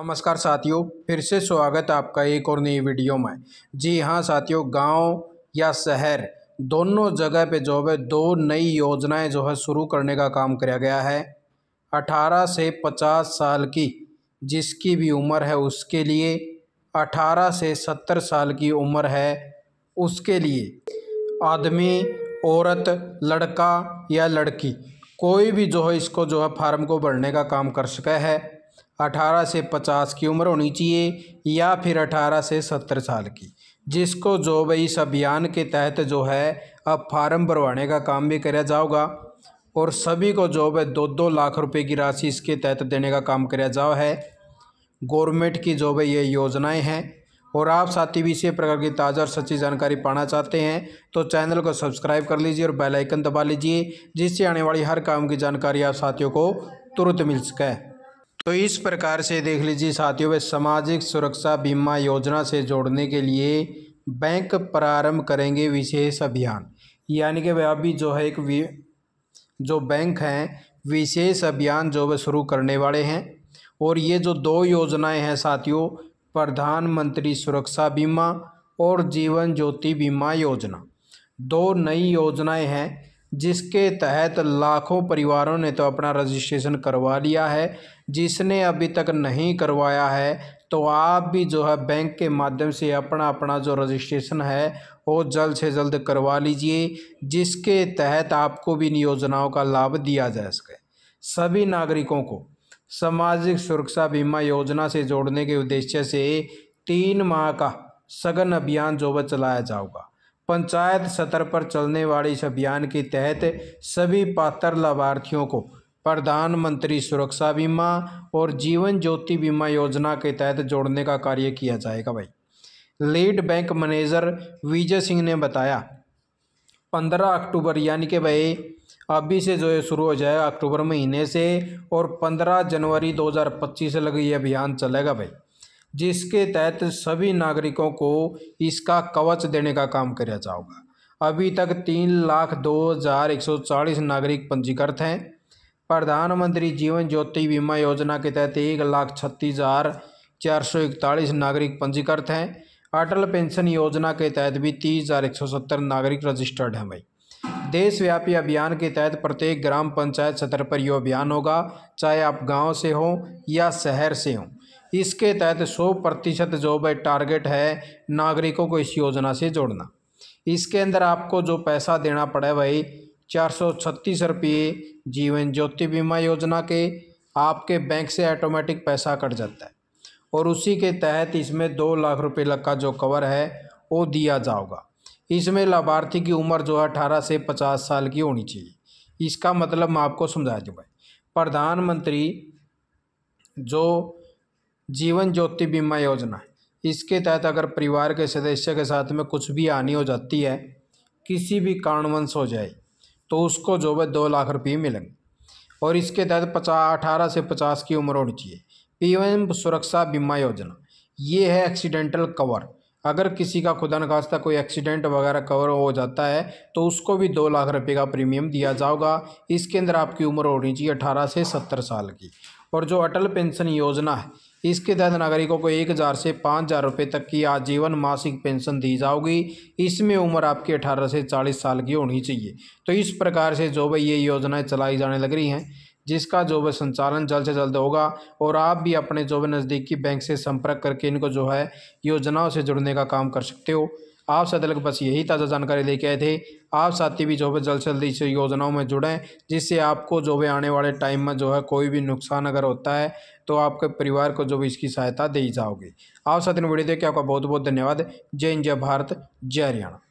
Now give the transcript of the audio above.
नमस्कार साथियों फिर से स्वागत आपका एक और नई वीडियो में जी हाँ साथियों गांव या शहर दोनों जगह पे जो है दो नई योजनाएं जो है शुरू करने का काम किया गया है 18 से 50 साल की जिसकी भी उम्र है उसके लिए 18 से 70 साल की उम्र है उसके लिए आदमी औरत लड़का या लड़की कोई भी जो है इसको जो है फार्म को भरने का काम कर सका है 18 से 50 की उम्र होनी चाहिए या फिर 18 से 70 साल की जिसको जो भाई इस अभियान के तहत जो है अब फार्म भरवाने का काम भी कराया जाओगा और सभी को जो है दो दो लाख रुपए की राशि इसके तहत देने का काम कराया जाओ है गवर्नमेंट की जो भाई ये योजनाएं हैं और आप साथी भी इसी प्रकार की ताज़ा और सच्ची जानकारी पाना चाहते हैं तो चैनल को सब्सक्राइब कर लीजिए और बेल आइकन दबा लीजिए जिससे आने वाली हर काम की जानकारी आप साथियों को तुरंत मिल सके तो इस प्रकार से देख लीजिए साथियों वे सामाजिक सुरक्षा बीमा योजना से जोड़ने के लिए बैंक प्रारंभ करेंगे विशेष अभियान यानी कि वह अभी जो है एक जो बैंक हैं विशेष अभियान जो वे शुरू करने वाले हैं और ये जो दो योजनाएं हैं साथियों प्रधानमंत्री सुरक्षा बीमा और जीवन ज्योति बीमा योजना दो नई योजनाएं हैं जिसके तहत लाखों परिवारों ने तो अपना रजिस्ट्रेशन करवा लिया है जिसने अभी तक नहीं करवाया है तो आप भी जो है बैंक के माध्यम से अपना अपना जो रजिस्ट्रेशन है वो जल्द से जल्द करवा लीजिए जिसके तहत आपको भी इन योजनाओं का लाभ दिया जा सके सभी नागरिकों को सामाजिक सुरक्षा बीमा योजना से जोड़ने के उद्देश्य से तीन माह का सघन अभियान जो वह चलाया जाएगा पंचायत स्तर पर चलने वाले इस अभियान के तहत सभी पात्र लाभार्थियों को प्रधानमंत्री सुरक्षा बीमा और जीवन ज्योति बीमा योजना के तहत जोड़ने का कार्य किया जाएगा भाई lead bank manager Vijay Singh ने बताया पंद्रह अक्टूबर यानी कि भाई अभी से जो है शुरू हो जाएगा अक्टूबर महीने से और पंद्रह जनवरी 2025 से लगे ये अभियान चलेगा भाई जिसके तहत सभी नागरिकों को इसका कवच देने का काम किया जाओगा अभी तक तीन लाख दो हज़ार एक सौ चालीस नागरिक पंजीकृत हैं प्रधानमंत्री जीवन ज्योति बीमा योजना के तहत एक लाख छत्तीस हज़ार चार सौ इकतालीस नागरिक पंजीकृत हैं अटल पेंशन योजना के तहत भी तीस हज़ार एक सौ सत्तर नागरिक रजिस्टर्ड हैं भाई देशव्यापी अभियान के तहत प्रत्येक ग्राम पंचायत स्तर पर यह अभियान होगा चाहे आप गाँव से हों या शहर से हों इसके तहत 100 प्रतिशत जो है टारगेट है नागरिकों को इस योजना से जोड़ना इसके अंदर आपको जो पैसा देना पड़े भाई चार सौ छत्तीस रुपये जीवन ज्योति बीमा योजना के आपके बैंक से ऑटोमेटिक पैसा कट जाता है और उसी के तहत इसमें दो लाख रुपये लग का जो कवर है वो दिया जाओगा इसमें लाभार्थी की उम्र जो है अठारह से पचास साल की होनी चाहिए इसका मतलब मैं आपको समझा दूँ भाई प्रधानमंत्री जो जीवन ज्योति बीमा योजना इसके तहत अगर परिवार के सदस्य के साथ में कुछ भी हानि हो जाती है किसी भी कारणवंश हो जाए तो उसको जो है दो लाख रुपये मिलेंगे और इसके तहत पचास अठारह से पचास की उम्र होनी चाहिए पी सुरक्षा बीमा योजना ये है एक्सीडेंटल कवर अगर किसी का खुदा नखास्ता कोई एक्सीडेंट वगैरह कवर हो जाता है तो उसको भी दो लाख रुपए का प्रीमियम दिया जाएगा इसके अंदर आपकी उम्र होनी चाहिए अठारह से सत्तर साल की और जो अटल पेंशन योजना है इसके तहत नागरिकों को एक हज़ार से पाँच हज़ार रुपये तक की आजीवन मासिक पेंशन दी जाओगी इसमें उम्र आपकी अठारह से चालीस साल की होनी चाहिए तो इस प्रकार से जो भी ये योजनाएँ चलाई जाने लग रही हैं जिसका जो भी संचालन जल्द से जल्द होगा और आप भी अपने जो भी नज़दीकी बैंक से संपर्क करके इनको जो है योजनाओं से जुड़ने का काम कर सकते हो आप से तक बस यही ताज़ा जानकारी लेके आए थे आप साथी भी जो है जल्द से जल्द इस योजनाओं में जुड़ें जिससे आपको जो है आने वाले टाइम में जो है कोई भी नुकसान अगर होता है तो आपके परिवार को जो भी इसकी सहायता दी जाओगी आप साथी ने वीडियो देख के आपका बहुत बहुत धन्यवाद जय हिंद जय भारत जय हरियाणा